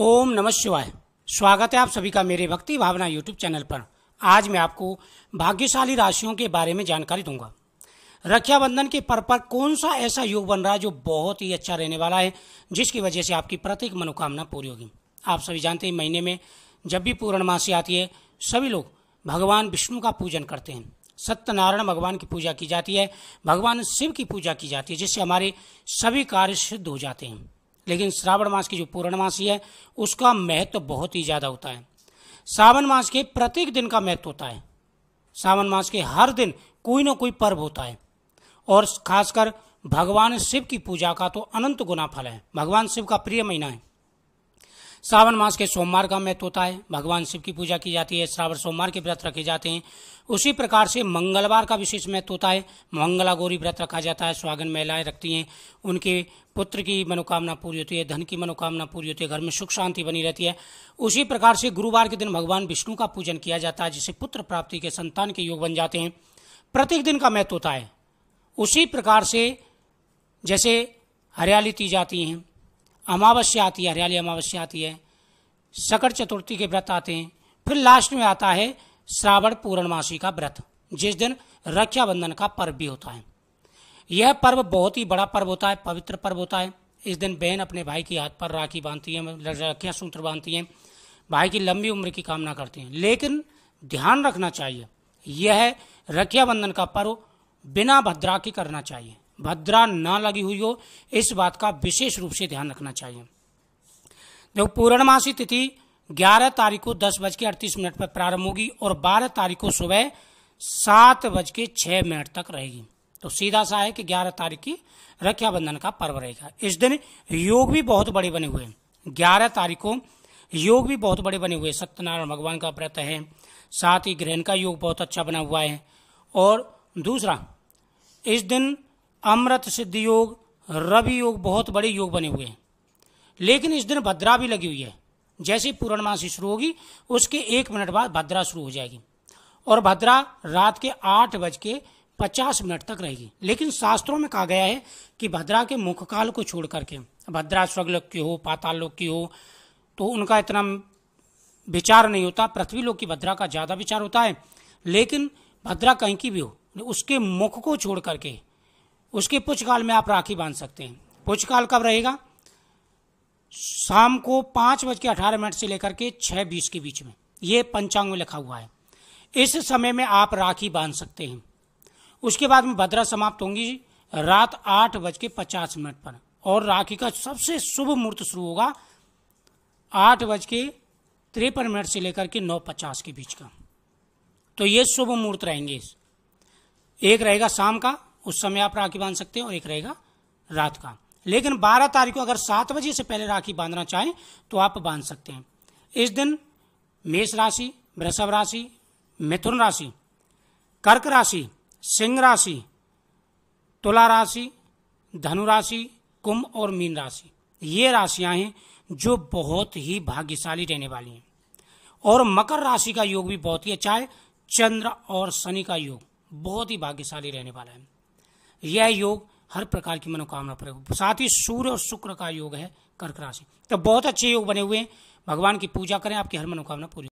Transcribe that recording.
ओम नमः शिवाय स्वागत है आप सभी का मेरे भक्ति भावना यूट्यूब चैनल पर आज मैं आपको भाग्यशाली राशियों के बारे में जानकारी दूंगा रक्षाबंधन के पर्व पर कौन सा ऐसा योग बन रहा है जो बहुत ही अच्छा रहने वाला है जिसकी वजह से आपकी प्रत्येक मनोकामना पूरी होगी आप सभी जानते हैं महीने में जब भी पूर्णमासी आती है सभी लोग भगवान विष्णु का पूजन करते हैं सत्यनारायण भगवान की पूजा की जाती है भगवान शिव की पूजा की जाती है जिससे हमारे सभी कार्य सिद्ध हो जाते हैं लेकिन श्रावण मास की जो पूर्णमासी है उसका महत्व तो बहुत ही ज़्यादा होता है सावन मास के प्रत्येक दिन का महत्व होता है सावन मास के हर दिन कोई ना कोई पर्व होता है और खासकर भगवान शिव की पूजा का तो अनंत गुना फल है भगवान शिव का प्रिय महीना है श्रावण मास के सोमवार का महत्व होता है भगवान शिव की पूजा की जाती है श्रावण सोमवार के व्रत रखे जाते हैं उसी प्रकार से मंगलवार का विशेष महत्व होता है मंगला गौरी व्रत रखा जाता है स्वागन महिलाएं रखती हैं उनके पुत्र की मनोकामना पूरी होती है धन की मनोकामना पूरी होती है घर में सुख शांति बनी रहती है उसी प्रकार से गुरुवार के दिन भगवान विष्णु का पूजन किया जाता है जिससे पुत्र प्राप्ति के संतान के योग बन जाते हैं प्रत्येक दिन का महत्व होता है उसी प्रकार से जैसे हरियाली ती जाती हैं अमावस्या आती है हरियाली अमावस्या आती है सकट चतुर्थी के व्रत आते हैं फिर लास्ट में आता है श्रावण पूर्णमासी का व्रत जिस दिन रक्षाबंधन का पर्व भी होता है यह पर्व बहुत ही बड़ा पर्व होता है पवित्र पर्व होता है इस दिन बहन अपने भाई के हाथ पर राखी बांधती है राखियाँ सूत्र बांधती हैं भाई की लंबी उम्र की कामना करती हैं लेकिन ध्यान रखना चाहिए यह रक्षाबंधन का पर्व बिना भद्रा के करना चाहिए भद्रा न लगी हुई हो इस बात का विशेष रूप से ध्यान रखना चाहिए देखो पूर्णमासी तिथि 11 तारीख को दस बज के अड़तीस मिनट पर प्रारंभ होगी और 12 तारीख को सुबह सात बज के मिनट तक रहेगी तो सीधा सा है कि 11 तारीख की रक्षाबंधन का पर्व रहेगा इस दिन योग भी बहुत बड़े बने हुए हैं ग्यारह तारीख को योग भी बहुत बड़े बने हुए हैं सत्यनारायण भगवान का व्रत है साथ ही ग्रहण का योग बहुत अच्छा बना हुआ है और दूसरा इस दिन अमृत सिद्धि योग रवि योग बहुत बड़े योग बने हुए हैं लेकिन इस दिन भद्रा भी लगी हुई है जैसे पूर्णमासी शुरू होगी उसके एक मिनट बाद भद्रा शुरू हो जाएगी और भद्रा रात के आठ बज के पचास मिनट तक रहेगी लेकिन शास्त्रों में कहा गया है कि भद्रा के मुखकाल को छोड़ करके भद्रा स्वर्गलोक की हो पाताल लोक की हो तो उनका इतना विचार नहीं होता पृथ्वी लोक की भद्रा का ज़्यादा विचार होता है लेकिन भद्रा कहीं की भी हो उसके मुख को छोड़ करके उसके पुचकाल में आप राखी बांध सकते हैं पुचकाल कब रहेगा शाम को पांच बज के अठारह मिनट से लेकर के छह बीस के बीच में ये पंचांग में लिखा हुआ है इस समय में आप राखी बांध सकते हैं उसके बाद में भद्रा समाप्त होंगी रात आठ बज के पचास मिनट पर और राखी का सबसे शुभ मुहूर्त शुरू होगा आठ बज के तिरपन मिनट से लेकर के नौ पचास के बीच का तो ये शुभ मुहूर्त रहेंगे एक रहेगा शाम का उस समय आप राखी बांध सकते हैं और एक रहेगा रात का लेकिन 12 तारीख को अगर सात बजे से पहले राखी बांधना चाहें तो आप बांध सकते हैं इस दिन मेष राशि वृषभ राशि मिथुन राशि कर्क राशि सिंह राशि तुला राशि धनु राशि कुंभ और मीन राशि ये राशियां हैं जो बहुत ही भाग्यशाली रहने वाली हैं और मकर राशि का योग भी बहुत ही अच्छा है चंद्र और शनि का योग बहुत ही भाग्यशाली रहने वाला है यह योग हर प्रकार की मनोकामना पर साथ ही सूर्य और शुक्र का योग है कर्क राशि तो बहुत अच्छे योग बने हुए हैं भगवान की पूजा करें आपकी हर मनोकामना पूरी